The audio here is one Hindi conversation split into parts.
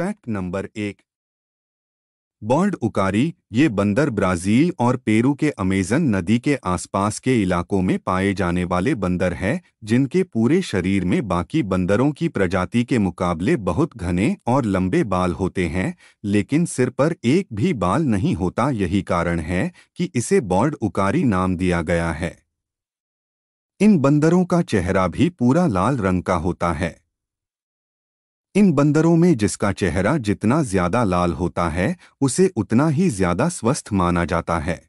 फैक्ट नंबर एक बॉल्ड उकारी ये बंदर ब्राजील और पेरू के अमेजन नदी के आसपास के इलाकों में पाए जाने वाले बंदर हैं जिनके पूरे शरीर में बाकी बंदरों की प्रजाति के मुकाबले बहुत घने और लंबे बाल होते हैं लेकिन सिर पर एक भी बाल नहीं होता यही कारण है कि इसे बॉल्ड उकारी नाम दिया गया है इन बंदरों का चेहरा भी पूरा लाल रंग का होता है इन बंदरों में जिसका चेहरा जितना ज्यादा लाल होता है उसे उतना ही ज्यादा स्वस्थ माना जाता है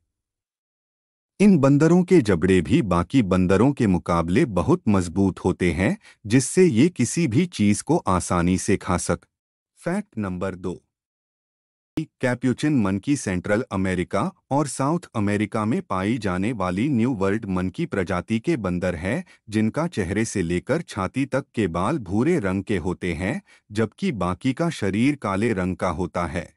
इन बंदरों के जबड़े भी बाकी बंदरों के मुकाबले बहुत मजबूत होते हैं जिससे ये किसी भी चीज़ को आसानी से खा सक फैक्ट नंबर दो कैप्यूचिन मनकी सेंट्रल अमेरिका और साउथ अमेरिका में पाई जाने वाली न्यू वर्ल्ड मनकी प्रजाति के बंदर हैं जिनका चेहरे से लेकर छाती तक के बाल भूरे रंग के होते हैं जबकि बाकी का शरीर काले रंग का होता है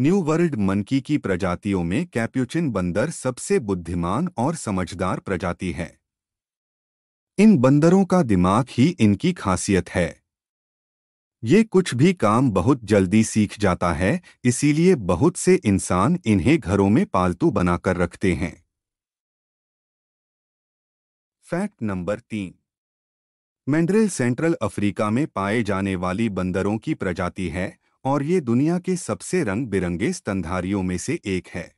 न्यू वर्ल्ड मनकी की प्रजातियों में कैप्यूचिन बंदर सबसे बुद्धिमान और समझदार प्रजाति है इन बंदरों का दिमाग ही इनकी खासियत है ये कुछ भी काम बहुत जल्दी सीख जाता है इसीलिए बहुत से इंसान इन्हें घरों में पालतू बनाकर रखते हैं फैक्ट नंबर तीन मेंड्रिल सेंट्रल अफ्रीका में पाए जाने वाली बंदरों की प्रजाति है और ये दुनिया के सबसे रंग बिरंगे स्तंधारियों में से एक है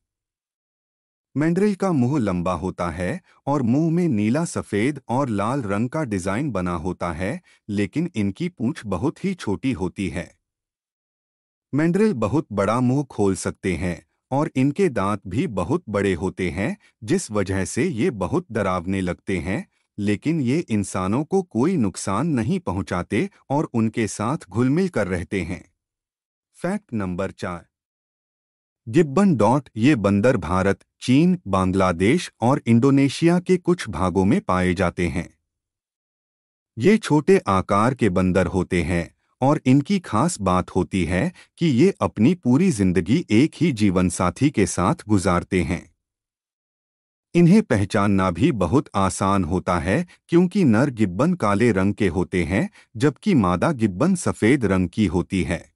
मेंड्रिल का मुंह लंबा होता है और मुंह में नीला सफेद और लाल रंग का डिजाइन बना होता है लेकिन इनकी पूंछ बहुत ही छोटी होती है मेंड्रिल बहुत बड़ा मुंह खोल सकते हैं और इनके दांत भी बहुत बड़े होते हैं जिस वजह से ये बहुत डरावने लगते हैं लेकिन ये इंसानों को कोई नुकसान नहीं पहुंचाते और उनके साथ घुलमिल कर रहते हैं फैक्ट नंबर चार गिब्बन डॉट ये बंदर भारत चीन बांग्लादेश और इंडोनेशिया के कुछ भागों में पाए जाते हैं ये छोटे आकार के बंदर होते हैं और इनकी खास बात होती है कि ये अपनी पूरी जिंदगी एक ही जीवनसाथी के साथ गुजारते हैं इन्हें पहचानना भी बहुत आसान होता है क्योंकि नर गिब्बन काले रंग के होते हैं जबकि मादा गिब्बन सफ़ेद रंग की होती है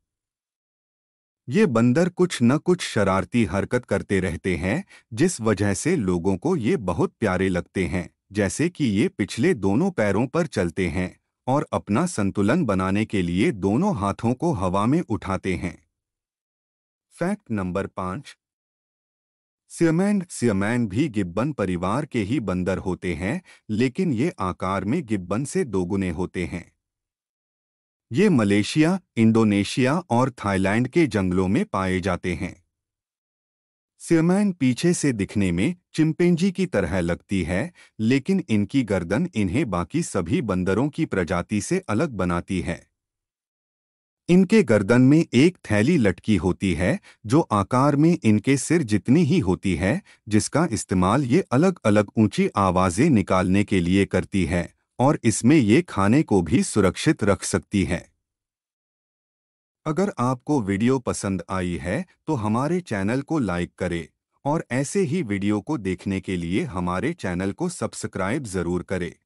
ये बंदर कुछ न कुछ शरारती हरकत करते रहते हैं जिस वजह से लोगों को ये बहुत प्यारे लगते हैं जैसे कि ये पिछले दोनों पैरों पर चलते हैं और अपना संतुलन बनाने के लिए दोनों हाथों को हवा में उठाते हैं फैक्ट नंबर पांच सियमैन सियमैन भी गिब्बन परिवार के ही बंदर होते हैं लेकिन ये आकार में गिब्बन से दोगुने होते हैं ये मलेशिया इंडोनेशिया और थाईलैंड के जंगलों में पाए जाते हैं सिरमैन पीछे से दिखने में चिंपेंजी की तरह लगती है लेकिन इनकी गर्दन इन्हें बाकी सभी बंदरों की प्रजाति से अलग बनाती है इनके गर्दन में एक थैली लटकी होती है जो आकार में इनके सिर जितनी ही होती है जिसका इस्तेमाल ये अलग अलग ऊंची आवाज़ें निकालने के लिए करती है और इसमें ये खाने को भी सुरक्षित रख सकती हैं अगर आपको वीडियो पसंद आई है तो हमारे चैनल को लाइक करें और ऐसे ही वीडियो को देखने के लिए हमारे चैनल को सब्सक्राइब ज़रूर करें